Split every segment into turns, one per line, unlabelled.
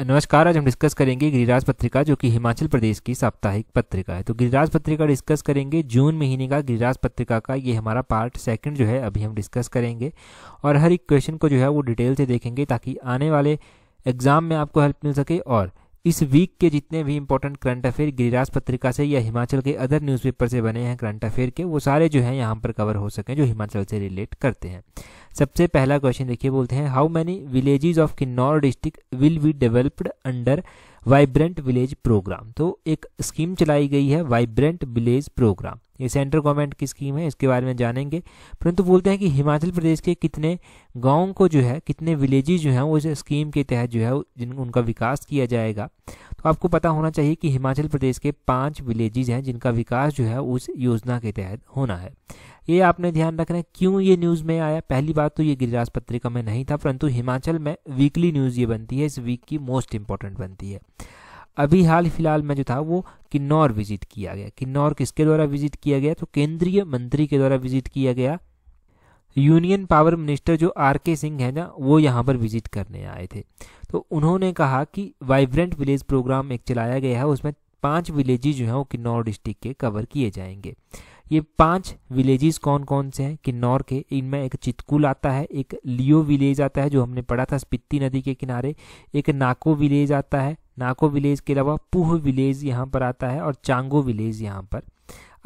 नमस्कार आज हम डिस्कस करेंगे गिरिराज पत्रिका जो कि हिमाचल प्रदेश की साप्ताहिक पत्रिका है तो गिरिराज पत्रिका डिस्कस करेंगे जून महीने का गिरिराज पत्रिका का ये हमारा पार्ट सेकंड जो है अभी हम डिस्कस करेंगे और हर एक क्वेश्चन को जो है वो डिटेल से देखेंगे ताकि आने वाले एग्जाम में आपको हेल्प मिल सके और इस वीक के जितने भी इंपॉर्टेंट करंट अफेयर गिरिराज पत्रिका से या हिमाचल के अदर न्यूज़पेपर से बने हैं करंट अफेयर के वो सारे जो हैं यहाँ पर कवर हो सकें जो हिमाचल से रिलेट करते हैं सबसे पहला क्वेश्चन देखिए बोलते हैं how many villages of Kinnaur district will be developed under vibrant village programme तो एक स्कीम चलाई गई है वाइब्रेंट विलेज प्रोग्राम ये सेंट्रल गवर्नमेंट की स्कीम है इसके बारे में जानेंगे परंतु बोलते हैं कि हिमाचल प्रदेश के कितने गाँव को जो है कितने विलेजेज जो हैं वो इस स्कीम के तहत जो है जिन उनका विकास किया जाएगा तो आपको पता होना चाहिए कि हिमाचल प्रदेश के पाँच विलेजेज हैं जिनका विकास जो है उस योजना के तहत होना है ये आपने ध्यान रखना है क्यों ये न्यूज़ में आया पहली बात तो ये गिरिराज पत्रिका में नहीं था परंतु हिमाचल में वीकली न्यूज़ ये बनती है इस वीक की मोस्ट इंपॉर्टेंट बनती है अभी हाल फिलहाल में जो था वो किन्नौर विजिट किया गया किन्नौर किसके द्वारा विजिट किया गया तो केंद्रीय मंत्री के द्वारा विजिट किया गया यूनियन पावर मिनिस्टर जो आर के सिंह है ना वो यहाँ पर विजिट करने आए थे तो उन्होंने कहा कि वाइब्रेंट विलेज प्रोग्राम एक चलाया गया है उसमें पांच विलेजेज जो हैं वो किन्नौर डिस्ट्रिक्ट के कवर किए जाएंगे ये पांच विलेजेस कौन कौन से हैं किन्नौर के इनमें एक चितकुल आता है एक लियो विलेज आता है जो हमने पढ़ा था स्पित्ती नदी के किनारे एक नाको विलेज आता है नाको विलेज के अलावा पुह विलेज यहाँ पर आता है और चांगो विलेज यहाँ पर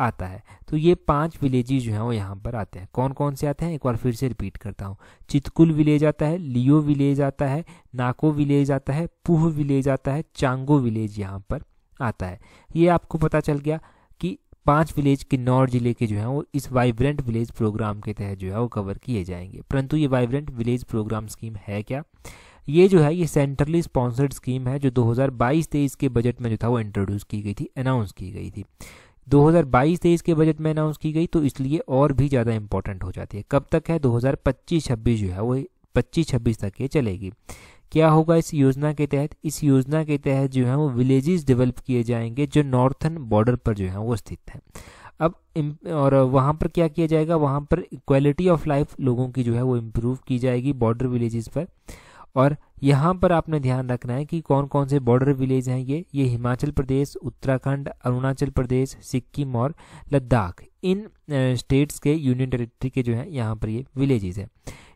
आता है तो ये पांच विलेजेस जो हैं वो यहाँ पर आते हैं कौन कौन से आते हैं एक बार फिर से रिपीट करता हूँ चितकुल विलेज आता है लियो विलेज आता है नाको विलेज आता है पुह विलेज आता है चांगो विलेज यहाँ पर आता है ये आपको पता चल गया कि पांच विलेज किन्नौर जिले के जो है वो इस वाइब्रेंट विलेज प्रोग्राम के तहत जो है वो कवर किए जाएंगे परंतु ये वाइब्रेंट विलेज प्रोग्राम स्कीम है क्या ये जो है ये सेंट्रली स्पॉन्सर्ड स्कीम है जो 2022-23 के बजट में जो था वो इंट्रोड्यूस की गई थी अनाउंस की गई थी 2022-23 के बजट में अनाउंस की गई तो इसलिए और भी ज़्यादा इंपॉर्टेंट हो जाती है कब तक है 2025-26 जो है वो 25-26 तक ये चलेगी क्या होगा इस योजना के तहत इस योजना के तहत जो है वो विलेजेस डेवलप किए जाएंगे जो नॉर्थन बॉर्डर पर जो है वो स्थित है अब और वहाँ पर क्या किया जाएगा वहाँ पर क्वालिटी ऑफ लाइफ लोगों की जो है वो इम्प्रूव की जाएगी बॉर्डर विलेजेस पर और यहाँ पर आपने ध्यान रखना है कि कौन कौन से बॉर्डर विलेज हैं ये ये हिमाचल प्रदेश उत्तराखंड अरुणाचल प्रदेश सिक्किम और लद्दाख इन स्टेट्स के यूनियन टेरिटरी के जो है यहाँ पर ये विलेजेस हैं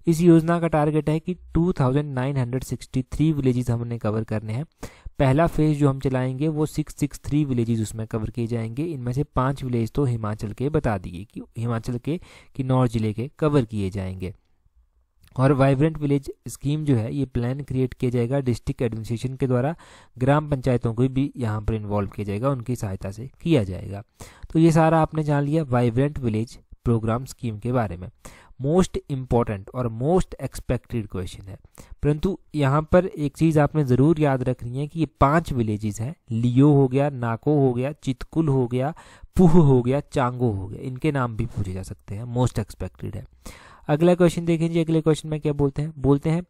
इस योजना का टारगेट है कि 2963 विलेजेस हमने कवर करने हैं पहला फेज जो हम चलाएंगे वो 663 विलेजेस उसमें कवर किए जाएंगे इनमें से पांच विलेज तो हिमाचल के बता दिए कि हिमाचल के किन्नौर जिले के कवर किए जाएंगे और वाइब्रेंट विलेज स्कीम जो है ये प्लान क्रिएट किया जाएगा डिस्ट्रिक्ट एडमिनिस्ट्रेशन के द्वारा ग्राम पंचायतों को भी यहाँ पर इन्वॉल्व किया जाएगा उनकी सहायता से किया जाएगा तो ये सारा आपने जान लिया वाइब्रेंट विलेज प्रोग्राम स्कीम के बारे में मोस्ट इम्पॉर्टेंट और मोस्ट एक्सपेक्टेड क्वेश्चन है परंतु यहाँ पर एक चीज़ आपने ज़रूर याद रखनी है कि ये पांच विलेजेस हैं लियो हो गया नाको हो गया चितकुल हो गया पुह हो गया चांगो हो गया इनके नाम भी पूछे जा सकते हैं मोस्ट एक्सपेक्टेड है अगला क्वेश्चन देखें जी अगले क्वेश्चन में क्या बोलते हैं बोलते हैं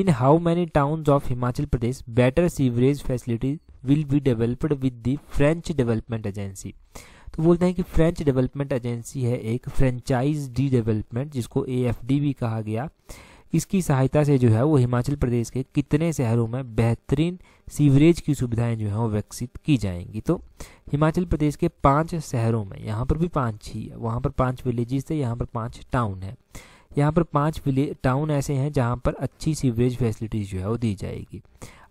in how many towns of Himachal Pradesh better sewerage facility will be developed with the French development agency तो बोलते हैं कि फ्रेंच डेवलपमेंट एजेंसी है एक फ्रेंचाइज डी डेवलपमेंट जिसको ए भी कहा गया इसकी सहायता से जो है वो हिमाचल प्रदेश के कितने शहरों में बेहतरीन सीवरेज की सुविधाएं जो हैं वो विकसित की जाएंगी तो हिमाचल प्रदेश के पांच शहरों में यहाँ पर भी पांच ही है वहाँ पर पांच विलेजेस है यहाँ पर पांच टाउन है यहाँ पर पांच टाउन ऐसे हैं जहाँ पर अच्छी सीवरेज फैसिलिटीज़ जो है वो दी जाएगी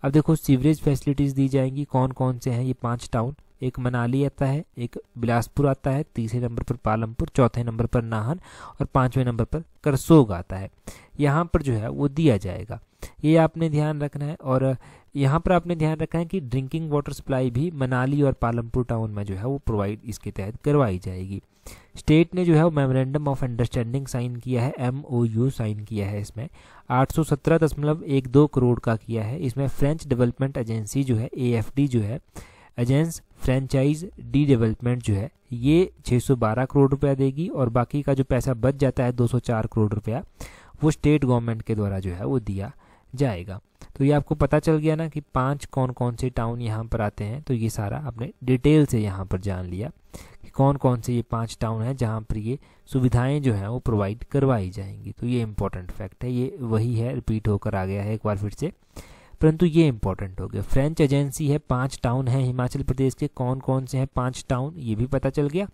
अब देखो सीवरेज फैसिलिटीज़ दी जाएंगी कौन कौन से हैं ये पाँच टाउन एक मनाली आता है एक बिलासपुर आता है तीसरे नंबर पर पालमपुर चौथे नंबर पर नाहन और पांचवें नंबर पर करसोग आता है यहाँ पर जो है वो दिया जाएगा ये आपने ध्यान रखना है और यहाँ पर आपने ध्यान रखा है कि ड्रिंकिंग वाटर सप्लाई भी मनाली और पालमपुर टाउन में जो है वो प्रोवाइड इसके तहत करवाई जाएगी स्टेट ने जो है वो मेमोरेंडम ऑफ अंडरस्टैंडिंग साइन किया है एम ओ यू साइन किया है इसमें आठ सौ सत्रह दशमलव एक दो करोड़ का किया है इसमें फ्रेंच डेवलपमेंट एजेंसी जो है ए एफ डी जो है एजेंस फ्रेंचाइज डी डेवलपमेंट जो है ये 612 करोड़ रुपया देगी और बाकी का जो पैसा बच जाता है 204 करोड़ रुपया वो स्टेट गवर्नमेंट के द्वारा जो है वो दिया जाएगा तो ये आपको पता चल गया ना कि पांच कौन कौन से टाउन यहाँ पर आते हैं तो ये सारा आपने डिटेल से यहाँ पर जान लिया कि कौन कौन से ये पांच टाउन हैं जहाँ पर ये सुविधाएं जो हैं वो प्रोवाइड करवाई जाएंगी तो ये इम्पोर्टेंट फैक्ट है ये वही है रिपीट होकर आ गया है एक बार फिर से परंतु ये इंपॉर्टेंट हो गया फ्रेंच एजेंसी है पांच टाउन है हिमाचल प्रदेश के कौन कौन से हैं पांच टाउन ये भी पता चल गया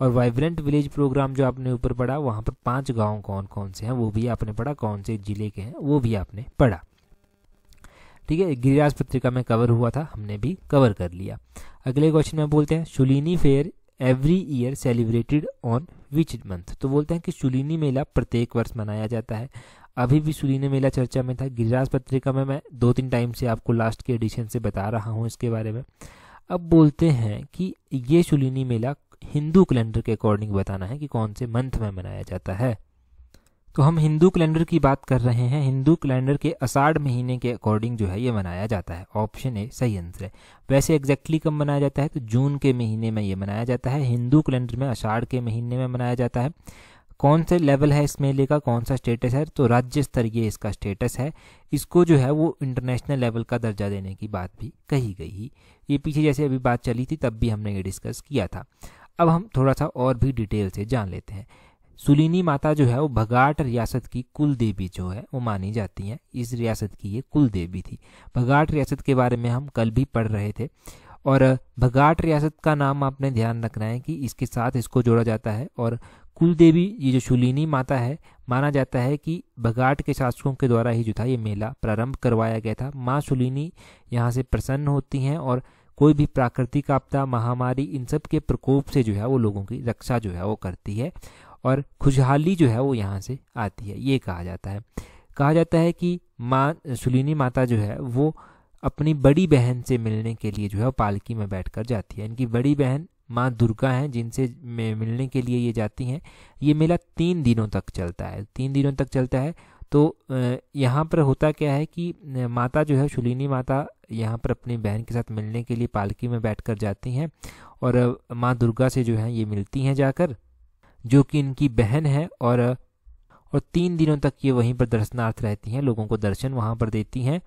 और वाइब्रेंट विलेज प्रोग्राम जो आपने ऊपर पढ़ा वहाँ पर पांच गांव कौन कौन से हैं वो भी आपने पढ़ा कौन से जिले के हैं वो भी आपने पढ़ा ठीक है गिरिराज पत्रिका में कवर हुआ था हमने भी कवर कर लिया अगले क्वेश्चन में बोलते हैं Shulini fair every year celebrated on which month तो बोलते हैं कि शुलिनी मेला प्रत्येक वर्ष मनाया जाता है अभी भी सुरीने मेला चर्चा में था गिरिराज पत्रिका में मैं दो तीन टाइम से आपको लास्ट के एडिशन से बता रहा हूँ इसके बारे में अब बोलते हैं कि ये सुलीनी मेला हिंदू कैलेंडर के अकॉर्डिंग बताना है कि कौन से मंथ में मनाया जाता है तो हम हिंदू कैलेंडर की बात कर रहे हैं हिंदू कैलेंडर के अषाढ़ महीने के अकॉर्डिंग जो है ये मनाया जाता है ऑप्शन ए सही आंसर है वैसे एग्जैक्टली कब मनाया जाता है तो जून के महीने में ये मनाया जाता है हिंदू कैलेंडर में अषाढ़ के महीने में मनाया जाता है कौन से लेवल है इस मेले का कौन सा स्टेटस है तो राज्य स्तरीय इसका स्टेटस है इसको जो है वो इंटरनेशनल लेवल का दर्जा देने की बात भी कही गई ये पीछे जैसे अभी बात चली थी तब भी हमने ये डिस्कस किया था अब हम थोड़ा सा और भी डिटेल से जान लेते हैं सुलीनी माता जो है वो भगाट रियासत की कुल देवी जो है वो मानी जाती हैं इस रियासत की ये कुल देवी थी भगाट रियासत के बारे में हम कल भी पढ़ रहे थे और भगाट रियासत का नाम आपने ध्यान रखना है कि इसके साथ इसको जोड़ा जाता है और कुल देवी ये जो शूलिनी माता है माना जाता है कि बगाट के शासकों के द्वारा ही जो था ये मेला प्रारंभ करवाया गया था माँ शूलिनी यहाँ से प्रसन्न होती हैं और कोई भी प्राकृतिक आपदा महामारी इन सब के प्रकोप से जो है वो लोगों की रक्षा जो है वो करती है और खुशहाली जो है वो यहाँ से आती है ये कहा जाता है कहा जाता है कि माँ सुलिनी माता जो है वो अपनी बड़ी बहन से मिलने के लिए जो है पालकी में बैठकर जाती है इनकी बड़ी बहन माँ दुर्गा हैं जिनसे मिलने के लिए ये जाती हैं ये मेला तीन दिनों तक चलता है तीन दिनों तक चलता है तो यहाँ पर होता क्या है कि माता जो है शुलिनी माता यहाँ पर अपनी बहन के साथ मिलने के लिए पालकी में बैठ कर जाती हैं और माँ दुर्गा से जो है ये मिलती हैं जाकर जो कि इनकी बहन है और और तीन दिनों तक ये वहीं पर दर्शनार्थ रहती हैं लोगों को दर्शन वहाँ पर देती हैं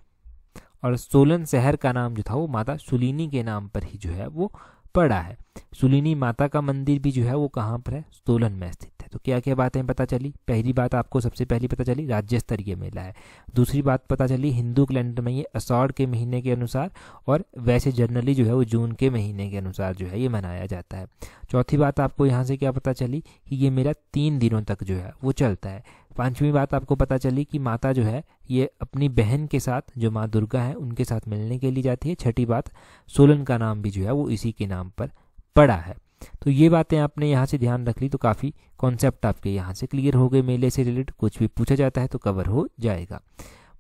और सोलन शहर का नाम जो था वो माता सुलिनी के नाम पर ही जो है वो पड़ा है सुलिनी माता का मंदिर भी जो है वो कहाँ पर है सोलन में स्थित है तो क्या क्या बातें पता चली पहली बात आपको सबसे पहली पता चली राज्य स्तरीय मेला है दूसरी बात पता चली हिंदू कैलेंडर में ये असौड़ के महीने के अनुसार और वैसे जनरली जो है वो जून के महीने के अनुसार जो है ये मनाया जाता है चौथी बात आपको यहाँ से क्या पता चली कि ये मेला तीन दिनों तक जो है वो चलता है पांचवी बात आपको पता चली कि माता जो है ये अपनी बहन के साथ जो माँ दुर्गा है उनके साथ मिलने के लिए जाती है छठी बात सोलन का नाम भी जो है वो इसी के नाम पर पड़ा है तो ये बातें आपने यहाँ से ध्यान रख ली तो काफ़ी कॉन्सेप्ट आपके यहाँ से क्लियर हो गए मेले से रिलेटेड कुछ भी पूछा जाता है तो कवर हो जाएगा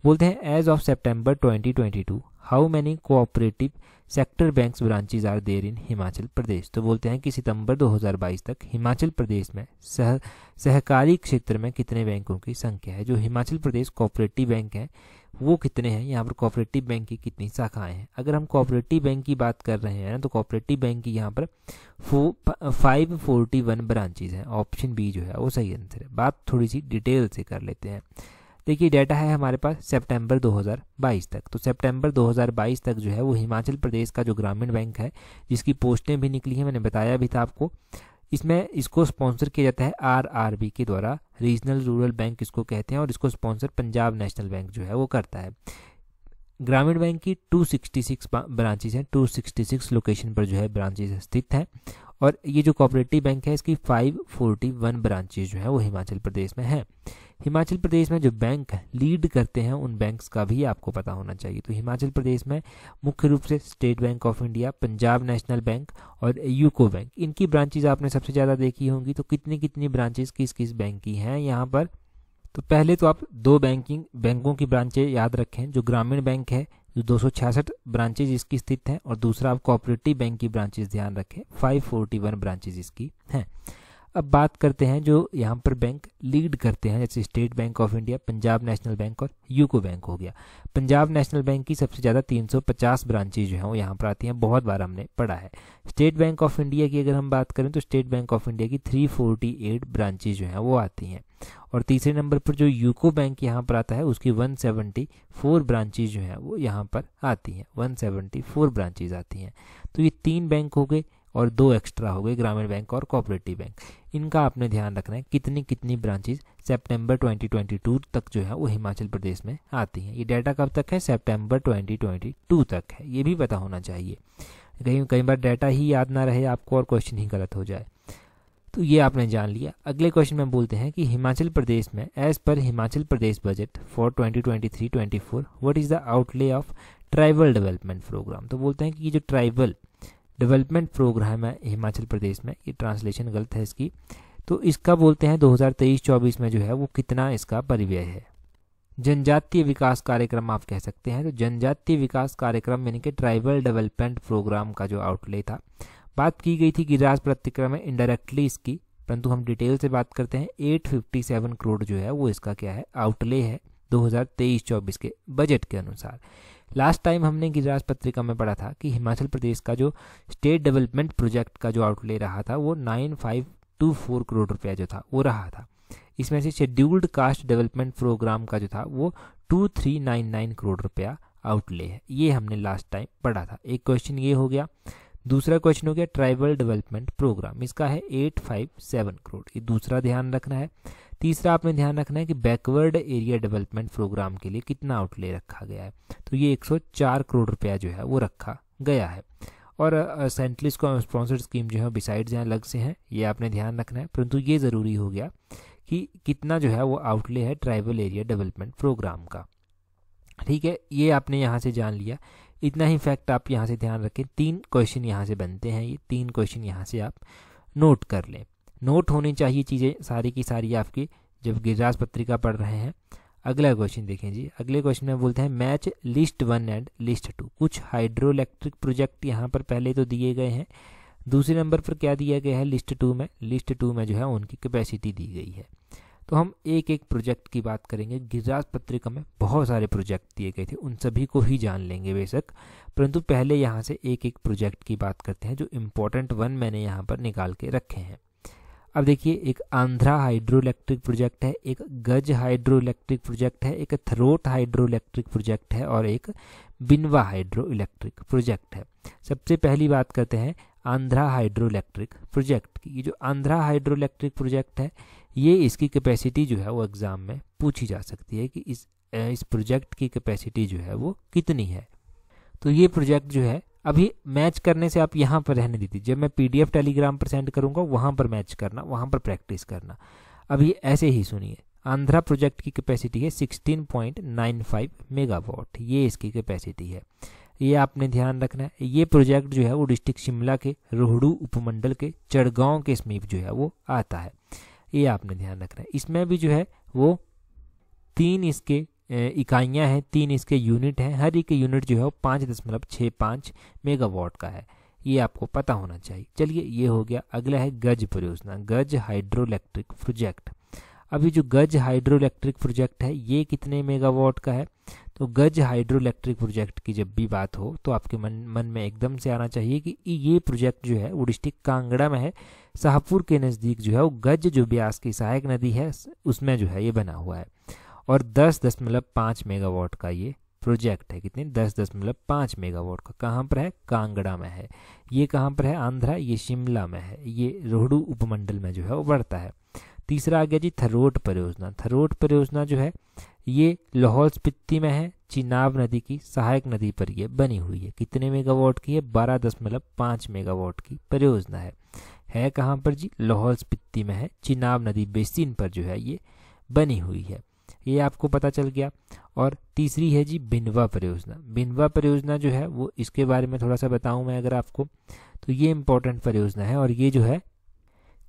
बोलते हैं as of September twenty how many cooperative sector banks branches are there in Himachal Pradesh तो बोलते हैं कि सितंबर 2022 तक हिमाचल प्रदेश में सह सहकारी क्षेत्र में कितने बैंकों की संख्या है जो हिमाचल प्रदेश कोऑपरेटिव बैंक है वो कितने हैं यहाँ पर कोऑपरेटिव बैंक की कितनी शाखाएं हैं अगर हम कोऑपरेटिव बैंक की बात कर रहे हैं ना तो कोऑपरेटिव बैंक की यहाँ पर फाइव फोर्टी वन ब्रांचेज हैं ऑप्शन बी जो है वो सही आंसर है बात थोड़ी सी डिटेल से कर लेते हैं देखिए डाटा है हमारे पास सितंबर 2022 तक तो सितंबर 2022 तक जो है वो हिमाचल प्रदेश का जो ग्रामीण बैंक है जिसकी पोस्टें भी निकली हैं मैंने बताया भी था आपको इसमें इसको स्पॉन्सर किया जाता है आरआरबी के द्वारा रीजनल रूरल बैंक इसको कहते हैं और इसको स्पॉन्सर पंजाब नेशनल बैंक जो है वो करता है ग्रामीण बैंक की 266 ब्रांचेज हैं टू लोकेशन पर जो है ब्रांचेज स्थित हैं और ये जो कॉपरेटिव बैंक है इसकी 541 ब्रांचेज जो है वो हिमाचल प्रदेश में है हिमाचल प्रदेश में जो बैंक लीड करते हैं उन बैंक्स का भी आपको पता होना चाहिए तो हिमाचल प्रदेश में मुख्य रूप से State Bank of India Punjab National Bank और यूको बैंक इनकी ब्रांचेज आपने सबसे ज़्यादा देखी होंगी तो कितनी कितनी ब्रांचेज किस किस बैंक की हैं यहाँ पर तो पहले तो आप दो बैंकिंग बैंकों की ब्रांचें याद रखें जो ग्रामीण बैंक है दो सौ छियासठ ब्रांचेज इसकी स्थित हैं और दूसरा आप कोऑपरेटिव बैंक की ब्रांचेज ध्यान रखें 541 ब्रांचेज इसकी हैं अब बात करते हैं जो यहाँ पर बैंक लीड करते हैं जैसे State Bank of India Punjab National Bank और यूको बैंक हो गया पंजाब नेशनल बैंक की सबसे ज़्यादा 350 ब्रांचेज जो हैं वो यहाँ पर आती हैं बहुत बार हमने पढ़ा है स्टेट बैंक ऑफ इंडिया की अगर हम बात करें तो स्टेट बैंक ऑफ इंडिया की 348 ब्रांचेज जो हैं वो आती हैं और तीसरे नंबर पर जो यूको बैंक यहाँ पर आता है उसकी वन ब्रांचेज जो हैं वो यहाँ पर आती हैं वन ब्रांचेज आती हैं तो ये तीन बैंक हो गए और दो एक्स्ट्रा हो गए ग्रामीण बैंक और कोऑपरेटिव बैंक इनका आपने ध्यान रखना है कितनी कितनी ब्रांचेज सितंबर 2022 तक जो है वो हिमाचल प्रदेश में आती हैं ये डाटा कब तक है सितंबर 2022 तक है ये भी पता होना चाहिए कहीं कई बार डाटा ही याद ना रहे आपको और क्वेश्चन ही गलत हो जाए तो ये आपने जान लिया अगले क्वेश्चन में बोलते हैं कि हिमाचल प्रदेश में as per Himachal Pradesh budget for twenty four what is the outlay of tribal development programme तो बोलते हैं कि ये जो ट्राइबल डेवलपमेंट प्रोग्राम है हिमाचल प्रदेश में ये ट्रांसलेशन गलत है इसकी तो इसका बोलते हैं 2023-24 में जो है वो कितना इसका परिव्यय है जनजातीय विकास कार्यक्रम आप कह सकते हैं तो जनजातीय विकास कार्यक्रम यानी कि ट्राइबल डेवलपमेंट प्रोग्राम का जो आउटले था बात की गई थी गिरिराज प्रतिक्रम में इनडायरेक्टली इसकी परंतु हम डिटेल से बात करते हैं 857 करोड़ जो है वो इसका क्या है आउटले है 2023-24 के बजट के अनुसार लास्ट टाइम हमने गिरिराज पत्रिका में पढ़ा था कि हिमाचल प्रदेश का जो स्टेट डेवलपमेंट प्रोजेक्ट का जो आउटले रहा था वो nine five two four crore रुपया जो था वो रहा था इसमें से शेड्यूल्ड कास्ट डेवलपमेंट प्रोग्राम का जो था वो two three nine nine crore रुपया आउटले है ये हमने लास्ट टाइम पढ़ा था एक क्वेश्चन ये हो गया दूसरा क्वेश्चन हो गया ट्राइबल डेवलपमेंट प्रोग्राम इसका है एट फाइव सेवन करोड़ ये दूसरा ध्यान रखना है तीसरा आपने ध्यान रखना है कि बैकवर्ड एरिया डेवलपमेंट प्रोग्राम के लिए कितना आउटले रखा गया है तो ये 104 करोड़ रुपया जो है वो रखा गया है और सेंट्रलिस को स्पॉन्सर्ड स्कीम जो है बिसाइड जहाँ अलग से हैं ये आपने ध्यान रखना है परंतु ये ज़रूरी हो गया कि कितना जो है वो आउटले है ट्राइबल एरिया डेवलपमेंट प्रोग्राम का ठीक है ये आपने यहाँ से जान लिया इतना ही फैक्ट आप यहाँ से ध्यान रखें तीन क्वेश्चन यहाँ से बनते हैं ये तीन क्वेश्चन यहाँ से आप नोट कर लें नोट होनी चाहिए चीज़ें सारी की सारी आपकी जब गिरिराज पत्रिका पढ़ रहे हैं अगला क्वेश्चन देखें जी अगले क्वेश्चन में बोलते हैं match list one and list two कुछ हाइड्रो इलेक्ट्रिक प्रोजेक्ट यहाँ पर पहले तो दिए गए हैं दूसरे नंबर पर क्या दिया गया है लिस्ट टू में लिस्ट टू में जो है उनकी कैपेसिटी दी गई है तो हम एक एक प्रोजेक्ट की बात करेंगे गिरिराज पत्रिका में बहुत सारे प्रोजेक्ट दिए गए थे उन सभी को ही जान लेंगे बेशक परंतु पहले यहाँ से एक एक प्रोजेक्ट की बात करते हैं जो इम्पोर्टेंट वन मैंने यहाँ पर निकाल के रखे हैं अब देखिए एक आंध्रा हाइड्रो इलेक्ट्रिक प्रोजेक्ट है एक गज हाइड्रो इलेक्ट्रिक प्रोजेक्ट है एक थ्रोट हाइड्रो इलेक्ट्रिक प्रोजेक्ट है और एक बिनवा हाइड्रो इलेक्ट्रिक प्रोजेक्ट है सबसे पहली बात करते हैं आंध्रा हाइड्रो इलेक्ट्रिक प्रोजेक्ट की ये जो आंध्रा हाइड्रो इलेक्ट्रिक प्रोजेक्ट है ये इसकी कैपेसिटी जो है वो एग्ज़ाम में पूछी जा सकती है कि इस इस प्रोजेक्ट की कैपेसिटी जो है वो कितनी है तो ये प्रोजेक्ट जो है अभी मैच करने से आप यहाँ पर रहने दीजिए जब मैं पीडीएफ टेलीग्राम पर सेंड करूँगा वहाँ पर मैच करना वहाँ पर प्रैक्टिस करना अभी ऐसे ही सुनिए आंध्रा प्रोजेक्ट की कैपेसिटी है 16.95 पॉइंट मेगावाट ये इसकी कैपेसिटी है ये आपने ध्यान रखना है ये प्रोजेक्ट जो है वो डिस्ट्रिक्ट शिमला के रोहड़ू उपमंडल के चढ़गांव के समीप जो है वो आता है ये आपने ध्यान रखना है इसमें भी जो है वो तीन इसके इकाइयाँ हैं तीन इसके यूनिट हैं हर एक यूनिट जो है वो पाँच दशमलव छः पाँच मेगावाट का है ये आपको पता होना चाहिए चलिए ये हो गया अगला है गज परियोजना गज हाइड्रो इलेक्ट्रिक प्रोजेक्ट अभी जो गज हाइड्रो इलेक्ट्रिक प्रोजेक्ट है ये कितने मेगावाट का है तो गज हाइड्रो इलेक्ट्रिक प्रोजेक्ट की जब भी बात हो तो आपके मन मन में एकदम से आना चाहिए कि ये प्रोजेक्ट जो है वो डिस्ट्रिक्ट कांगड़ा में है शाहपुर के नज़दीक जो है वो गज जो ब्यास की सहायक नदी है उसमें जो है ये बना हुआ है और दस दशमलव पाँच मेगावाट का ये प्रोजेक्ट है कितने दस दशमलव पाँच मेगावाट का कहाँ पर है कांगड़ा में है ये कहाँ पर है आंध्रा ये शिमला में है ये रोहडू उपमंडल में जो है वो बढ़ता है तीसरा आ गया जी थरोट परियोजना थरोट परियोजना जो है ये लाहौल स्पित्ती में है चिनाब नदी की सहायक नदी पर ये बनी हुई है कितने मेगावाट की है बारह दशमलव पाँच मेगावाट की परियोजना है है कहाँ पर जी लाहौल स्पित्ती में है चिनाब नदी बेसिन पर जो है ये बनी हुई है ये आपको पता चल गया और तीसरी है जी बिनवा परियोजना बिनवा परियोजना जो है वो इसके बारे में थोड़ा सा बताऊं मैं अगर आपको तो ये इम्पोर्टेंट परियोजना है और ये जो है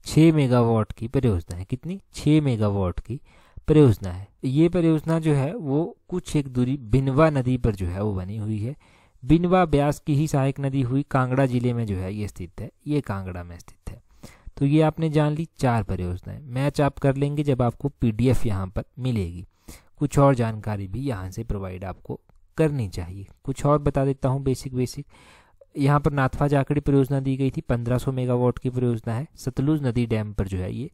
छः मेगावाट की परियोजना है कितनी छः मेगावाट की परियोजना है ये परियोजना जो है वो कुछ एक दूरी बिनवा नदी पर जो है वो बनी हुई है बिनवा ब्यास की ही सहायक नदी हुई कांगड़ा जिले में जो है ये स्थित है ये कांगड़ा में स्थित तो ये आपने जान ली चार परियोजनाएं मैच आप कर लेंगे जब आपको पीडीएफ यहाँ पर मिलेगी कुछ और जानकारी भी यहाँ से प्रोवाइड आपको करनी चाहिए कुछ और बता देता हूँ बेसिक बेसिक यहाँ पर नाथवा जाकड़ी परियोजना दी गई थी 1500 मेगावाट की परियोजना है सतलुज नदी डैम पर जो है ये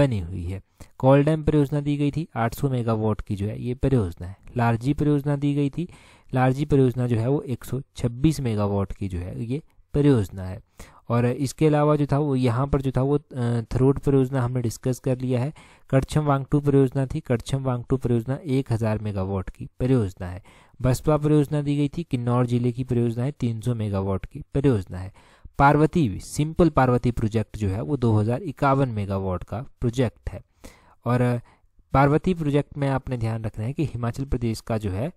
बनी हुई है कॉल डैम परियोजना दी गई थी 800 मेगावाट की जो है ये परियोजना है लार्जी परियोजना दी गई थी लार्जी परियोजना जो है वो 126 मेगावाट की जो है ये परियोजना है और इसके अलावा जो था वो यहाँ पर जो था वो थ्रोट परियोजना हमने डिस्कस कर लिया है कड़छम वांगटू परियोजना थी कड़छम वांगटू परियोजना एक हज़ार मेगावाट की परियोजना है बसपा परियोजना दी गई थी किन्नौर जिले की परियोजना है तीन सौ मेगावाट की परियोजना है पार्वती सिंपल पार्वती प्रोजेक्ट जो है वो दो हज़ार मेगावाट का प्रोजेक्ट है और पार्वती प्रोजेक्ट में आपने ध्यान रखना है कि हिमाचल प्रदेश का जो है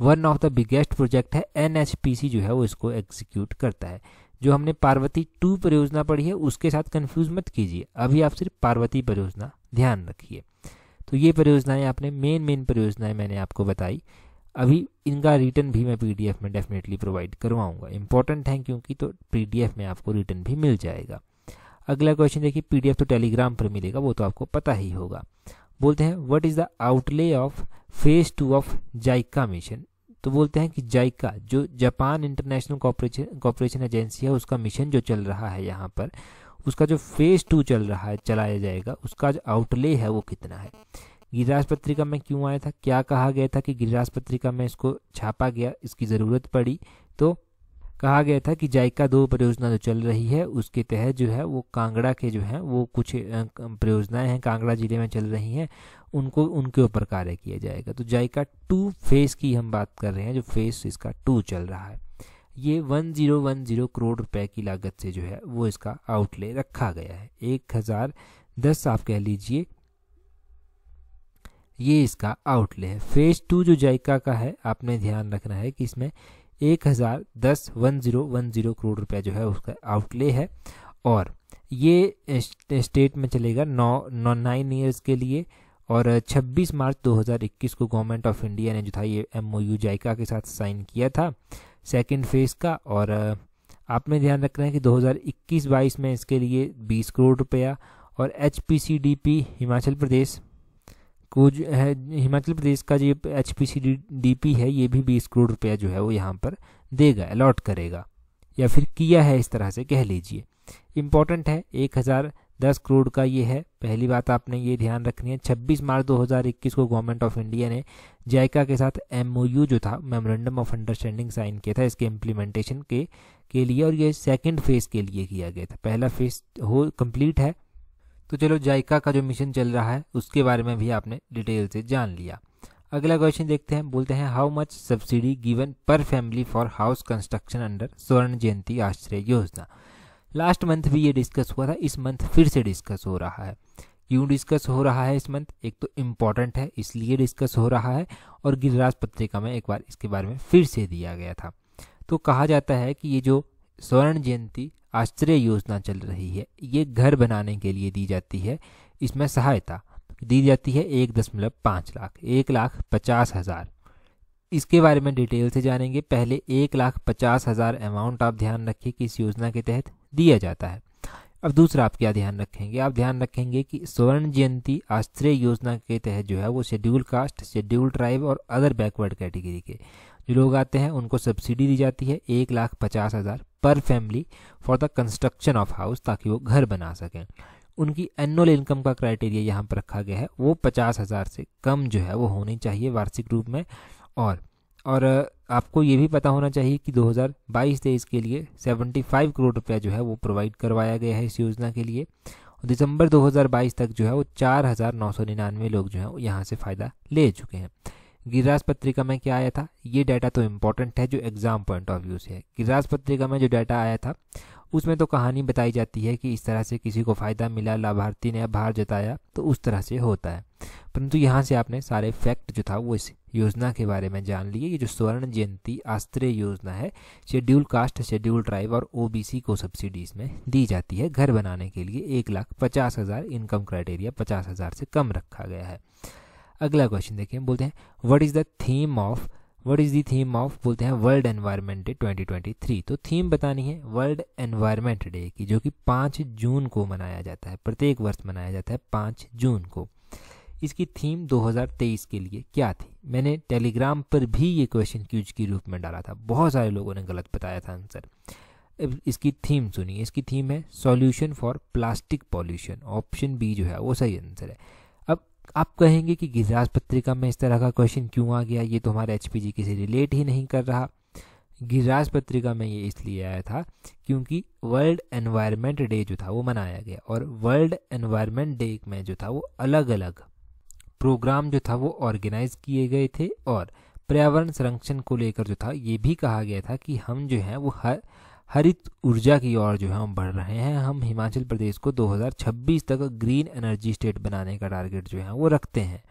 one of the biggest project है एनएचपीसी जो है वो इसको एग्जीक्यूट करता है जो हमने पार्वती टू परियोजना पढ़ी है उसके साथ कंफ्यूज मत कीजिए अभी आप सिर्फ पार्वती परियोजना ध्यान रखिए तो ये परियोजनाएं आपने मेन मेन परियोजनाएं मैंने आपको बताई अभी इनका रिटर्न भी मैं पीडीएफ में डेफिनेटली प्रोवाइड करवाऊंगा इंपॉर्टेंट है क्योंकि तो पीडीएफ में आपको रिटर्न भी मिल जाएगा अगला क्वेश्चन देखिए पीडीएफ तो टेलीग्राम पर मिलेगा वो तो आपको पता ही होगा बोलते हैं what is the outlay of phase two of JICA mission तो बोलते हैं कि जाइका जो जापान इंटरनेशनल कॉपरेशन एजेंसी है उसका मिशन जो चल रहा है यहाँ पर उसका जो फेज टू चल रहा है चलाया जाएगा उसका जो आउटले है वो कितना है गिरिराज पत्रिका में क्यों आया था क्या कहा गया था कि गिरिराज पत्रिका में इसको छापा गया इसकी ज़रूरत पड़ी तो कहा गया था कि जायका दो परियोजना जो चल रही है उसके तहत जो है वो कांगड़ा के जो है वो कुछ परियोजनाएं हैं कांगड़ा जिले में चल रही हैं उनको उनके ऊपर कार्य किया जाएगा तो जायका टू फेज की हम बात कर रहे हैं जो फेज इसका टू चल रहा है ये one one zero zero crore रुपए की लागत से जो है वो इसका आउटले रखा गया है एक हज़ार दस आप कह लीजिए ये इसका आउटले है फेज टू जो जायका का है आपने ध्यान रखना है कि इसमें एक हज़ार दस one zero one zero crore रुपया जो है उसका आउटले है और ये स्टेट में चलेगा नौ नौ नाइन ईयर्स के लिए और 26 मार्च 2021 को गवर्नमेंट ऑफ इंडिया ने जो था ये एम ओ यू जायका के साथ साइन किया था सेकेंड फेज़ का और आपने ध्यान रखना है कि 2021-22 में इसके लिए 20 करोड़ रुपया और एच हिमाचल प्रदेश को जो है हिमाचल प्रदेश का जो एच पी है ये भी बीस करोड़ रुपया जो है वो यहाँ पर देगा अलॉट करेगा या फिर किया है इस तरह से कह लीजिए इम्पॉर्टेंट है एक हज़ार दस करोड़ का ये है पहली बात आपने ये ध्यान रखनी है 26 मार्च 2021 को गवर्नमेंट ऑफ इंडिया ने जायका के साथ एमओयू जो था मेमोरेंडम ऑफ अंडरस्टैंडिंग साइन किया था इसके इम्प्लीमेंटेशन के के लिए और ये सेकंड फेज के लिए किया गया था पहला फेज हो कम्प्लीट है तो चलो जायका का जो मिशन चल रहा है उसके बारे में भी आपने डिटेल से जान लिया अगला क्वेश्चन देखते हैं बोलते हैं how much subsidy given per family for house construction under Swarna Jayanti Ashray योजना लास्ट मंथ भी ये डिस्कस हुआ था इस मंथ फिर से डिस्कस हो रहा है क्यों डिस्कस हो रहा है इस मंथ एक तो इम्पॉर्टेंट है इसलिए डिस्कस हो रहा है और गिरिराज पत्रिका में एक बार इसके बारे में फिर से दिया गया था तो कहा जाता है कि ये जो स्वर्ण जयंती आश्रय योजना चल रही है ये घर बनाने के लिए दी जाती है इसमें सहायता दी जाती है एक दशमलव पाँच लाख एक लाख पचास हज़ार इसके बारे में डिटेल से जानेंगे पहले एक लाख पचास हज़ार अमाउंट आप ध्यान रखिए कि इस योजना के तहत दिया जाता है अब दूसरा आप क्या ध्यान रखेंगे आप ध्यान रखेंगे कि स्वर्ण जयंती आश्रय योजना के तहत जो है वो शेड्यूल कास्ट शेड्यूल ट्राइब और अदर बैकवर्ड कैटेगरी के जो लोग आते हैं उनको सब्सिडी दी जाती है एक लाख पचास हज़ार per family for the construction of house ताकि वो घर बना सकें उनकी एनुअल इनकम का क्राइटेरिया यहाँ पर रखा गया है वो पचास हज़ार से कम जो है वो होनी चाहिए वार्षिक रूप में और और आपको ये भी पता होना चाहिए कि 2022-23 के लिए 75 करोड़ रुपया जो है वो प्रोवाइड करवाया गया है इस योजना के लिए और दिसंबर 2022 तक जो है वो चार लोग जो है यहाँ से फ़ायदा ले चुके हैं गिरिराज पत्रिका में क्या आया था ये डाटा तो इम्पोर्टेंट है जो एग्ज़ाम पॉइंट ऑफ व्यू से है गिरिराज पत्रिका में जो डाटा आया था उसमें तो कहानी बताई जाती है कि इस तरह से किसी को फ़ायदा मिला लाभार्थी ने आभार जताया तो उस तरह से होता है परंतु यहाँ से आपने सारे फैक्ट जो था वो इस योजना के बारे में जान लिए ये जो स्वर्ण जयंती आश्रय योजना है शेड्यूल कास्ट शेड्यूल ट्राइब और ओबीसी को सब्सिडीज में दी जाती है घर बनाने के लिए एक लाख पचास हज़ार इनकम क्राइटेरिया पचास हज़ार से कम रखा गया है अगला क्वेश्चन देखिए बोलते हैं what is the theme of what is the theme of बोलते हैं वर्ल्ड एनवायरनमेंट डे 2023 तो थीम बतानी है वर्ल्ड एनवायरनमेंट डे की जो कि पाँच जून को मनाया जाता है प्रत्येक वर्ष मनाया जाता है पाँच जून को इसकी थीम 2023 के लिए क्या थी मैंने टेलीग्राम पर भी ये क्वेश्चन क्यूज के रूप में डाला था बहुत सारे लोगों ने गलत बताया था आंसर इसकी थीम सुनिए इसकी थीम है solution for plastic pollution option B जो है वो सही आंसर है आप कहेंगे कि गिरिराज पत्रिका में इस तरह का क्वेश्चन क्यों आ गया ये तो हमारे एच पी से रिलेट ही नहीं कर रहा गिरिराज पत्रिका में ये इसलिए आया था क्योंकि वर्ल्ड एनवायरनमेंट डे जो था वो मनाया गया और वर्ल्ड एनवायरनमेंट डे में जो था वो अलग अलग प्रोग्राम जो था वो ऑर्गेनाइज किए गए थे और पर्यावरण संरक्षण को लेकर जो था ये भी कहा गया था कि हम जो हैं वो हर हरित ऊर्जा की ओर जो है हम बढ़ रहे हैं हम हिमाचल प्रदेश को 2026 तक ग्रीन एनर्जी स्टेट बनाने का टारगेट जो है वो रखते हैं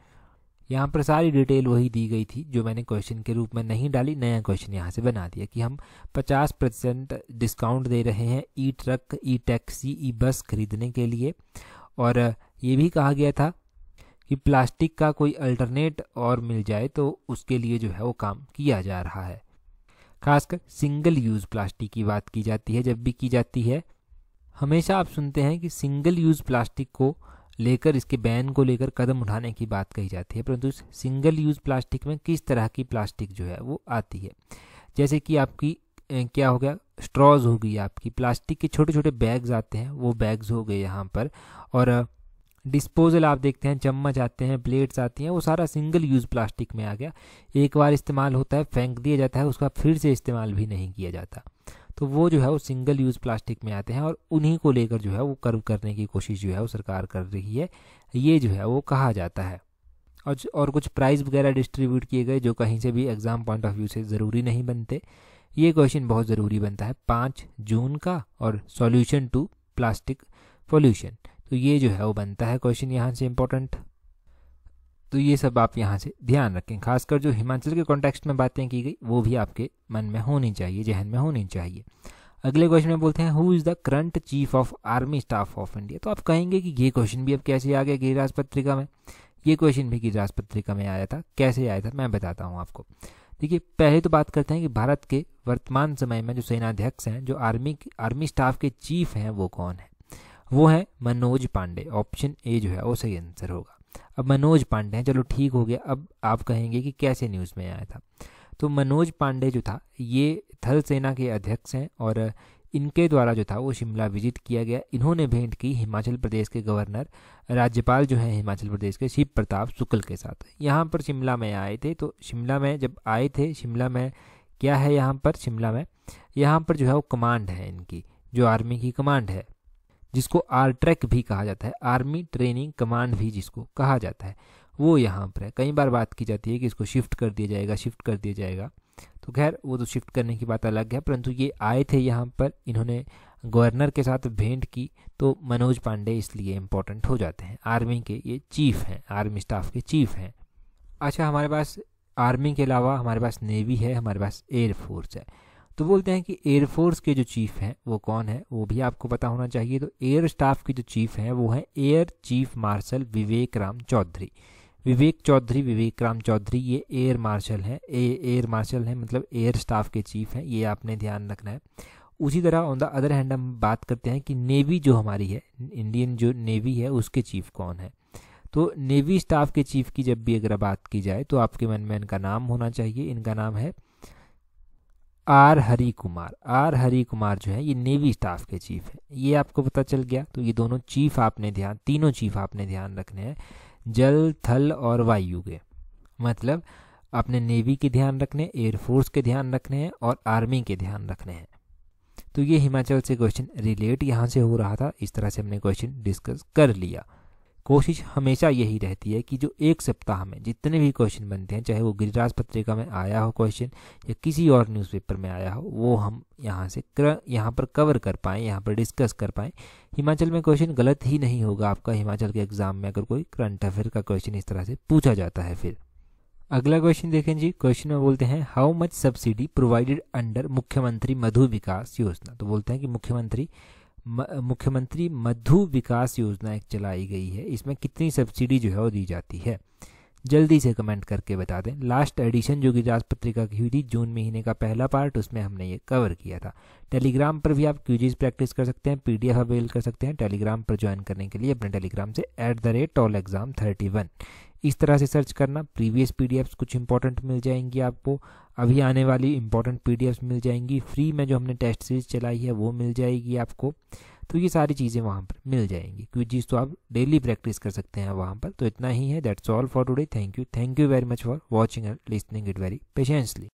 यहाँ पर सारी डिटेल वही दी गई थी जो मैंने क्वेश्चन के रूप में नहीं डाली नया क्वेश्चन यहाँ से बना दिया कि हम 50 परसेंट डिस्काउंट दे रहे हैं ई ट्रक ई टैक्सी ई बस खरीदने के लिए और ये भी कहा गया था कि प्लास्टिक का कोई अल्टरनेट और मिल जाए तो उसके लिए जो है वो काम किया जा रहा है खासकर सिंगल यूज प्लास्टिक की बात की जाती है जब भी की जाती है हमेशा आप सुनते हैं कि सिंगल यूज प्लास्टिक को लेकर इसके बैन को लेकर कदम उठाने की बात कही जाती है परंतु सिंगल यूज प्लास्टिक में किस तरह की प्लास्टिक जो है वो आती है जैसे कि आपकी क्या हो गया स्ट्रॉज हो गई आपकी प्लास्टिक के छोटे छोटे बैग्स आते हैं वो बैग्स हो गए यहाँ पर और डिस्पोजल आप देखते हैं चम्मच आते हैं प्लेट्स आती हैं वो सारा सिंगल यूज़ प्लास्टिक में आ गया एक बार इस्तेमाल होता है फेंक दिया जाता है उसका फिर से इस्तेमाल भी नहीं किया जाता तो वो जो है वो सिंगल यूज़ प्लास्टिक में आते हैं और उन्हीं को लेकर जो है वो कर्व करने की कोशिश जो है वो सरकार कर रही है ये जो है वो कहा जाता है और और कुछ प्राइज़ वगैरह डिस्ट्रीब्यूट किए गए जो कहीं से भी एग्ज़ाम पॉइंट ऑफ व्यू से ज़रूरी नहीं बनते ये क्वेश्चन बहुत ज़रूरी बनता है पाँच जून का और सॉल्यूशन टू प्लास्टिक पॉल्यूशन तो ये जो है वो बनता है क्वेश्चन यहाँ से इम्पोर्टेंट तो ये सब आप यहाँ से ध्यान रखें खासकर जो हिमाचल के कॉन्टेक्स्ट में बातें की गई वो भी आपके मन में होनी चाहिए जहन में होनी चाहिए अगले क्वेश्चन में बोलते हैं who is the current chief of army staff of India तो आप कहेंगे कि ये क्वेश्चन भी अब कैसे आ गया गिरिराज पत्रिका में ये क्वेश्चन भी गिरिराज पत्रिका में आया था कैसे आया था मैं बताता हूँ आपको देखिए पहले तो बात करते हैं कि भारत के वर्तमान समय में जो सेनाध्यक्ष हैं जो आर्मी आर्मी स्टाफ के चीफ हैं वो कौन है वो है मनोज पांडे ऑप्शन ए जो है वो सही आंसर होगा अब मनोज पांडे हैं चलो ठीक हो गया अब आप कहेंगे कि कैसे न्यूज़ में आया था तो मनोज पांडे जो था ये थल सेना के अध्यक्ष हैं और इनके द्वारा जो था वो शिमला विजिट किया गया इन्होंने भेंट की हिमाचल प्रदेश के गवर्नर राज्यपाल जो हैं हिमाचल प्रदेश के शिव प्रताप शुक्ल के साथ यहाँ पर शिमला में आए थे तो शिमला में जब आए थे शिमला में क्या है यहाँ पर शिमला में यहाँ पर जो है वो कमांड है इनकी जो आर्मी की कमांड है जिसको आर ट्रैक भी कहा जाता है आर्मी ट्रेनिंग कमांड भी जिसको कहा जाता है वो यहाँ पर है कई बार बात की जाती है कि इसको शिफ्ट कर दिया जाएगा शिफ्ट कर दिया जाएगा तो खैर वो तो शिफ्ट करने की बात अलग है परंतु ये आए थे यहाँ पर इन्होंने गवर्नर के साथ भेंट की तो मनोज पांडे इसलिए इम्पोर्टेंट हो जाते हैं आर्मी के ये चीफ हैं आर्मी स्टाफ के चीफ हैं अच्छा हमारे पास आर्मी के अलावा हमारे पास नेवी है हमारे पास एयरफोर्स है तो बोलते हैं कि एयरफोर्स के जो चीफ हैं वो कौन है वो भी आपको पता होना चाहिए तो एयर स्टाफ के जो चीफ हैं वो हैं air chief marshal Vivek Ram Chaudhari Vivek Chaudhari Vivek Ram Chaudhari ये एयर मार्शल हैं एयर मार्शल हैं मतलब एयर स्टाफ के चीफ हैं ये आपने ध्यान रखना है उसी तरह ऑन द अदर हैंड हम बात करते हैं कि नेवी जो हमारी है इंडियन जो नेवी है उसके चीफ कौन है तो नेवी स्टाफ के चीफ की जब भी अगर बात की जाए तो आपके मन में इनका नाम होना चाहिए इनका नाम है आर हरी कुमार आर हरी कुमार जो है ये नेवी स्टाफ के चीफ है ये आपको पता चल गया तो ये दोनों चीफ आपने ध्यान तीनों चीफ आपने ध्यान रखने हैं जल थल और वायु के मतलब अपने नेवी के ध्यान रखने एयरफोर्स के ध्यान रखने हैं और आर्मी के ध्यान रखने हैं तो ये हिमाचल से क्वेश्चन रिलेट यहाँ से हो रहा था इस तरह से हमने क्वेश्चन डिस्कस कर लिया कोशिश हमेशा यही रहती है कि जो एक सप्ताह में जितने भी क्वेश्चन बनते हैं चाहे वो गिरिराज पत्रिका में आया हो क्वेश्चन या किसी और न्यूज़पेपर में आया हो वो हम यहाँ से क्र यहाँ पर कवर कर पाएँ यहाँ पर डिस्कस कर पाएँ हिमाचल में क्वेश्चन गलत ही नहीं होगा आपका हिमाचल के एग्ज़ाम में अगर कोई करंट अफेयर का क्वेश्चन इस तरह से पूछा जाता है फिर अगला क्वेश्चन देखें जी क्वेश्चन में बोलते हैं how much subsidy provided under Mukhyamantri Madhu विकास योजना तो बोलते हैं कि मुख्यमंत्री मुख्यमंत्री मधु विकास योजना एक चलाई गई है इसमें कितनी सब्सिडी जो है वो दी जाती है जल्दी से कमेंट करके बता दें लास्ट एडिशन जो कि जांच पत्रिका की हुई थी जून महीने का पहला पार्ट उसमें हमने ये कवर किया था टेलीग्राम पर भी आप क्यूजीज प्रैक्टिस कर सकते हैं पीडीएफ अवेल कर सकते हैं टेलीग्राम पर ज्वाइन करने के लिए अपने टेलीग्राम से at the rate all exam thirty one इस तरह से सर्च करना प्रीवियस पीडीएफ्स कुछ इंपॉर्टेंट मिल जाएंगी आपको अभी आने वाली इंपॉर्टेंट पीडीएफ्स मिल जाएंगी फ्री में जो हमने टेस्ट सीरीज चलाई है वो मिल जाएगी आपको तो ये सारी चीज़ें वहाँ पर मिल जाएंगी क्विजीज तो आप डेली प्रैक्टिस कर सकते हैं वहाँ पर तो इतना ही है that's all for today thank you thank you very much for watching and listening it very patiently